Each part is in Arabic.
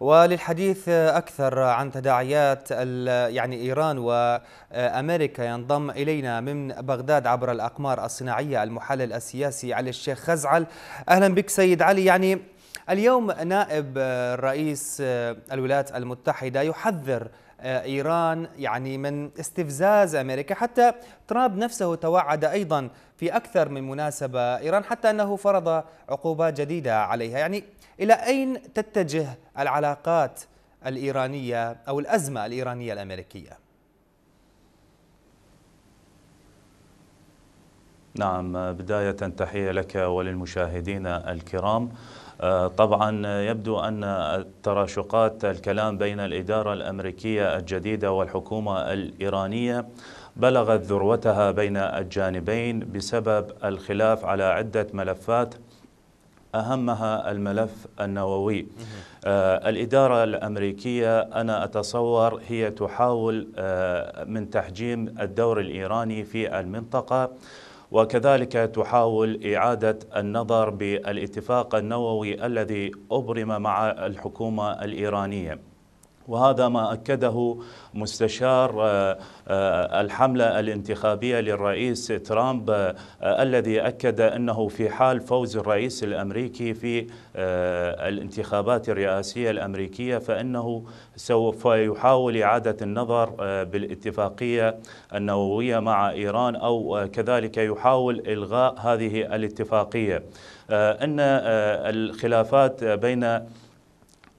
وللحديث أكثر عن تداعيات يعني إيران وأمريكا ينضم إلينا من بغداد عبر الأقمار الصناعية المحلل السياسي علي الشيخ خزعل أهلا بك سيد علي يعني اليوم نائب رئيس الولايات المتحدة يحذر آه، إيران يعني من استفزاز أمريكا حتى ترامب نفسه توعد أيضا في أكثر من مناسبة إيران حتى أنه فرض عقوبات جديدة عليها يعني إلى أين تتجه العلاقات الإيرانية أو الأزمة الإيرانية الأمريكية؟ نعم بداية تحية لك وللمشاهدين الكرام آه، طبعا يبدو أن تراشقات الكلام بين الإدارة الأمريكية الجديدة والحكومة الإيرانية بلغت ذروتها بين الجانبين بسبب الخلاف على عدة ملفات أهمها الملف النووي آه الإدارة الأمريكية أنا أتصور هي تحاول آه من تحجيم الدور الإيراني في المنطقة وكذلك تحاول إعادة النظر بالاتفاق النووي الذي أبرم مع الحكومة الإيرانية وهذا ما أكده مستشار آه، آه، الحملة الانتخابية للرئيس ترامب آه، الذي أكد أنه في حال فوز الرئيس الأمريكي في الانتخابات الرئاسية الأمريكية فإنه سوف يحاول إعادة النظر بالاتفاقية النووية مع إيران أو كذلك يحاول إلغاء هذه الاتفاقية أن الخلافات بين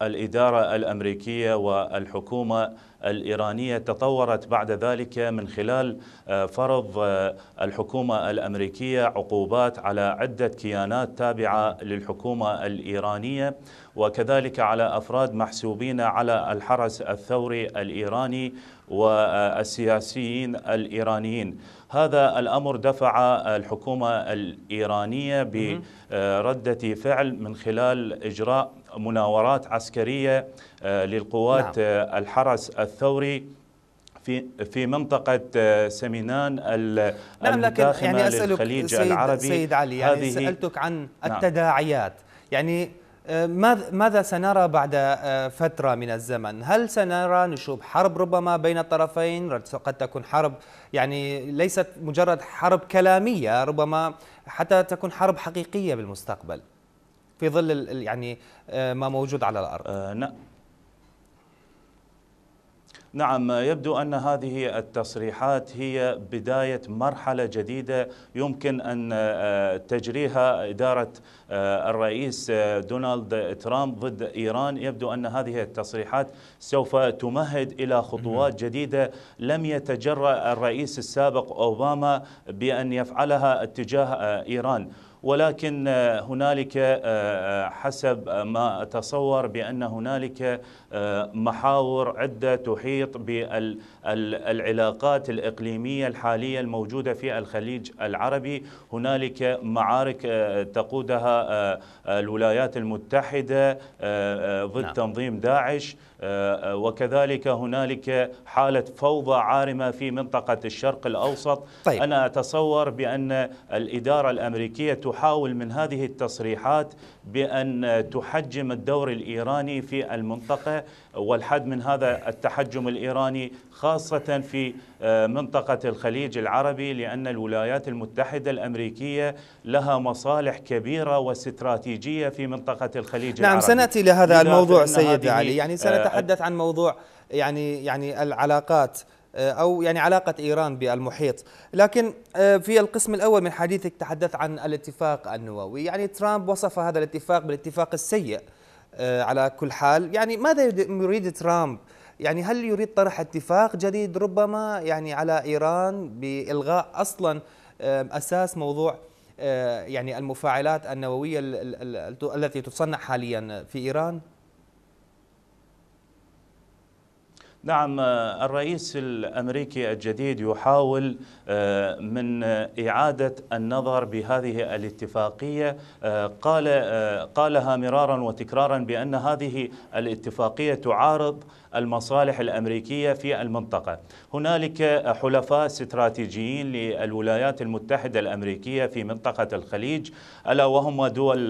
الإدارة الأمريكية والحكومة الإيرانية تطورت بعد ذلك من خلال آه، فرض آه، الحكومة الأمريكية عقوبات على عدة كيانات تابعة للحكومة الإيرانية وكذلك على أفراد محسوبين على الحرس الثوري الإيراني والسياسيين الإيرانيين هذا الأمر دفع الحكومة الإيرانية بردة فعل من خلال إجراء مناورات عسكرية آه، للقوات نعم. آه، الحرس الثوري في في منطقة آه، سمينان نعم لكن يعني أسألك سيد العربي سيد علي يعني هذه سألتك عن نعم. التداعيات يعني ماذا سنرى بعد فترة من الزمن؟ هل سنرى نشوب حرب ربما بين الطرفين؟ قد تكون حرب يعني ليست مجرد حرب كلامية ربما حتى تكون حرب حقيقية بالمستقبل في ظل يعني آه، ما موجود على الارض أه نعم يبدو ان هذه التصريحات هي بدايه مرحله جديده يمكن ان آه، تجريها اداره آه، الرئيس دونالد ترامب ضد ايران يبدو ان هذه التصريحات سوف تمهد الى خطوات جديده لم يتجرا الرئيس السابق اوباما بان يفعلها اتجاه ايران ولكن هنالك آه، آه، حسب ما أتصور بأن هنالك آه، محاور عدة تحيط بالعلاقات الإقليمية الحالية الموجودة في الخليج العربي هنالك معارك تقودها الولايات المتحدة ضد نعم. تنظيم داعش آه، آه، وكذلك هنالك حالة فوضى عارمة في منطقة الشرق الأوسط طيب. أنا أتصور بأن الإدارة الأمريكية تحاول من هذه التصريحات بأن تحجم الدور الإيراني في المنطقة والحد من هذا التحجم الإيراني خاصة في آه، منطقة الخليج العربي لأن الولايات المتحدة الأمريكية لها مصالح كبيرة واستراتيجية في منطقة الخليج نعم العربي نعم سنأتي لهذا الموضوع سيد علي يعني سنتحدث نتحدث عن موضوع يعني يعني العلاقات آه، أو يعني علاقة إيران بالمحيط لكن آه، في القسم الأول من حديثك تحدث عن الاتفاق النووي يعني ترامب وصف هذا الاتفاق بالاتفاق السيء آه، على كل حال يعني ماذا يريد ترامب يعني هل يريد طرح اتفاق جديد ربما يعني على إيران بإلغاء أصلا أساس موضوع يعني المفاعلات النووية التي تصنع حاليا في إيران؟ نعم آه، الرئيس الامريكي الجديد يحاول آه، من اعاده النظر بهذه الاتفاقيه آه، قال قالها مرارا وتكرارا بان هذه الاتفاقيه تعارض المصالح الامريكيه في المنطقه. هنالك حلفاء استراتيجيين للولايات المتحده الامريكيه في منطقه الخليج الا وهم دول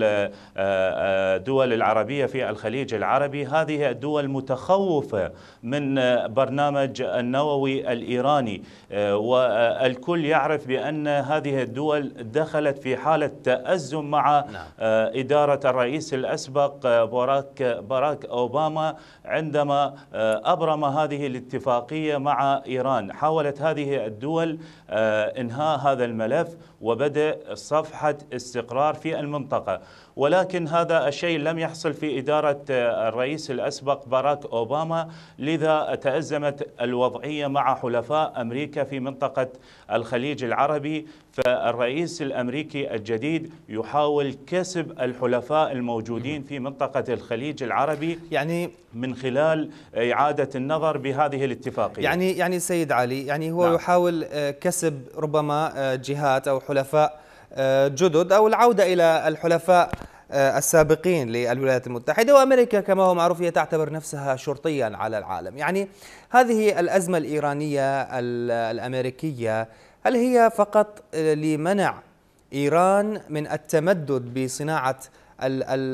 دول العربيه في الخليج العربي، هذه الدول متخوفه من برنامج النووي الإيراني آه، والكل يعرف بأن هذه الدول دخلت في حالة تأزم مع نعم. آه، إدارة الرئيس الأسبق آه، باراك, باراك أوباما عندما أبرم هذه الاتفاقية مع إيران حاولت هذه الدول إنهاء هذا الملف وبدأ صفحة استقرار في المنطقة ولكن هذا الشيء لم يحصل في إدارة آه، الرئيس الأسبق باراك أوباما لذا تأزمت الوضعية مع حلفاء أمريكا في منطقة الخليج العربي فالرئيس الأمريكي الجديد يحاول كسب الحلفاء الموجودين في منطقة الخليج العربي يعني من خلال إعادة النظر بهذه الاتفاقية يعني يعني سيد علي يعني هو نعم. يحاول آه، كسب ربما آه، جهات أو حلفاء آه، جدد أو العودة إلى الحلفاء آه، السابقين للولايات المتحدة وأمريكا كما هو معروف هي تعتبر نفسها شرطيا على العالم يعني هذه الأزمة الإيرانية الأمريكية هل هي فقط آه، لمنع إيران من التمدد بصناعة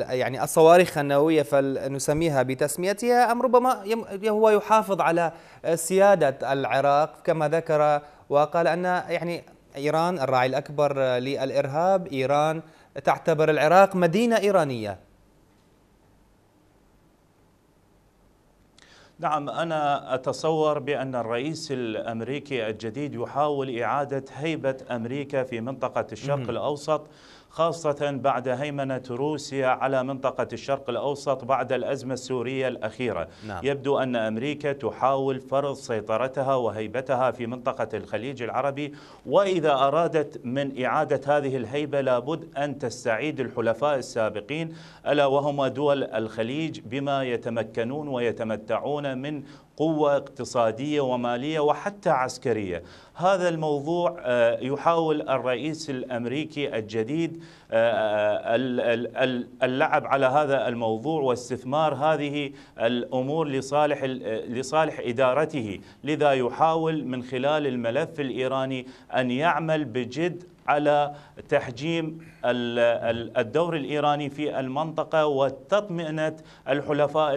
يعني الصواريخ النووية فلنسميها بتسميتها أم ربما هو يحافظ على سيادة العراق كما ذكر وقال أن يعني إيران الراعي الأكبر للإرهاب إيران تعتبر العراق مدينة إيرانية نعم أنا أتصور بأن الرئيس الأمريكي الجديد يحاول إعادة هيبة أمريكا في منطقة الشرق الأوسط خاصة بعد هيمنة روسيا على منطقة الشرق الأوسط بعد الأزمة السورية الأخيرة نعم. يبدو أن أمريكا تحاول فرض سيطرتها وهيبتها في منطقة الخليج العربي وإذا أرادت من إعادة هذه الهيبة لابد أن تستعيد الحلفاء السابقين ألا وهما دول الخليج بما يتمكنون ويتمتعون من قوة اقتصادية ومالية وحتى عسكرية هذا الموضوع آه، يحاول الرئيس الأمريكي الجديد آه، آه، اللعب على هذا الموضوع واستثمار هذه الأمور لصالح لصالح إدارته لذا يحاول من خلال الملف الإيراني أن يعمل بجد على تحجيم الدور الايراني في المنطقه وتطمئنه الحلفاء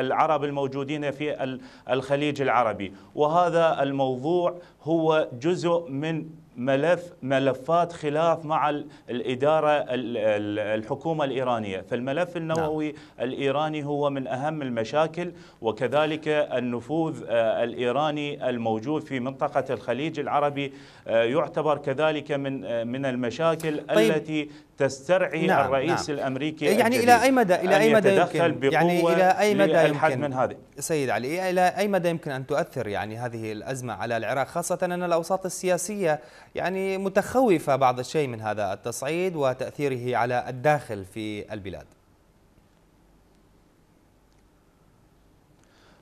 العرب الموجودين في الخليج العربي وهذا الموضوع هو جزء من ملف ملفات خلاف مع الإدارة الحكومة الإيرانية فالملف نعم. النووي نعم. الإيراني هو من أهم المشاكل وكذلك النفوذ آه، الإيراني الموجود في منطقة الخليج العربي آه، يعتبر كذلك من آه، من المشاكل طيب. التي تسترعي نعم. الرئيس نعم. الأمريكي يعني إلى أي مدى إلى أي مدى يمكن يعني إلى أي مدى يمكن من هذه سيد علي إلى أي مدى يمكن أن تؤثر يعني هذه الأزمة على العراق خاصة أن الأوساط السياسية يعني متخوفة بعض الشيء من هذا التصعيد وتأثيره على الداخل في البلاد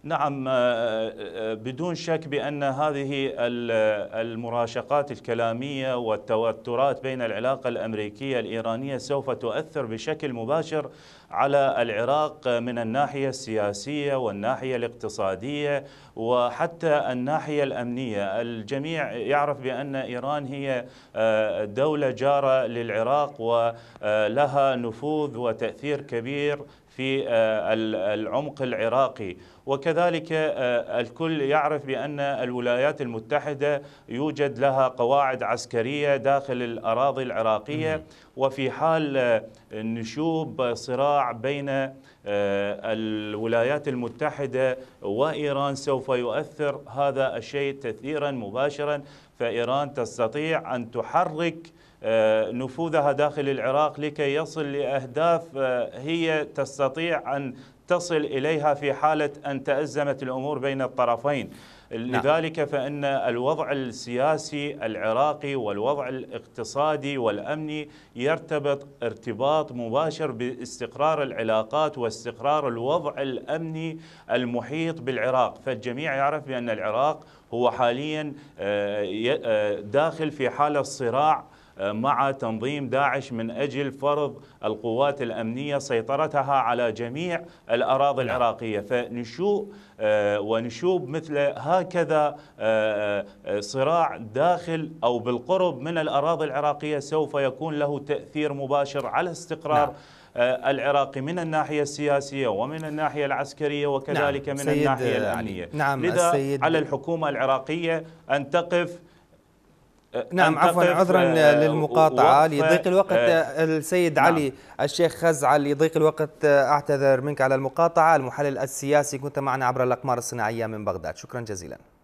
نعم آه، آه، آه، بدون شك بأن هذه المراشقات الكلامية والتوترات بين العلاقة الأمريكية الإيرانية سوف تؤثر بشكل مباشر على العراق من الناحية السياسية والناحية الاقتصادية وحتى الناحية الأمنية الجميع يعرف بأن إيران هي دولة جارة للعراق ولها نفوذ وتأثير كبير في العمق العراقي وكذلك كذلك آه، الكل يعرف بأن الولايات المتحدة يوجد لها قواعد عسكرية داخل الأراضي العراقية وفي حال آه، نشوب صراع بين آه، الولايات المتحدة وإيران سوف يؤثر هذا الشيء تأثيرا مباشرا فإيران تستطيع أن تحرك نفوذها داخل العراق لكي يصل لأهداف هي تستطيع أن تصل إليها في حالة أن تأزمت الأمور بين الطرفين نعم. لذلك فإن الوضع السياسي العراقي والوضع الاقتصادي والأمني يرتبط ارتباط مباشر باستقرار العلاقات واستقرار الوضع الأمني المحيط بالعراق فالجميع يعرف بأن العراق هو حاليا آه، آه، داخل في حالة صراع مع تنظيم داعش من أجل فرض القوات الأمنية سيطرتها على جميع الأراضي نعم. العراقية فنشوء آه، ونشوب مثل هكذا آه، آه، صراع داخل أو بالقرب من الأراضي العراقية سوف يكون له تأثير مباشر على استقرار نعم. العراقي من الناحية السياسية ومن الناحية العسكرية وكذلك نعم من الناحية الأمنية نعم لذا السيد على الحكومة العراقية أن تقف نعم عفوا طيب، عذرا آه، للمقاطعه آه، نعم. لضيق الوقت السيد آه، علي الشيخ خزعل لضيق الوقت اعتذر منك على المقاطعه المحلل السياسي كنت معنا عبر الاقمار الصناعيه من بغداد شكرا جزيلا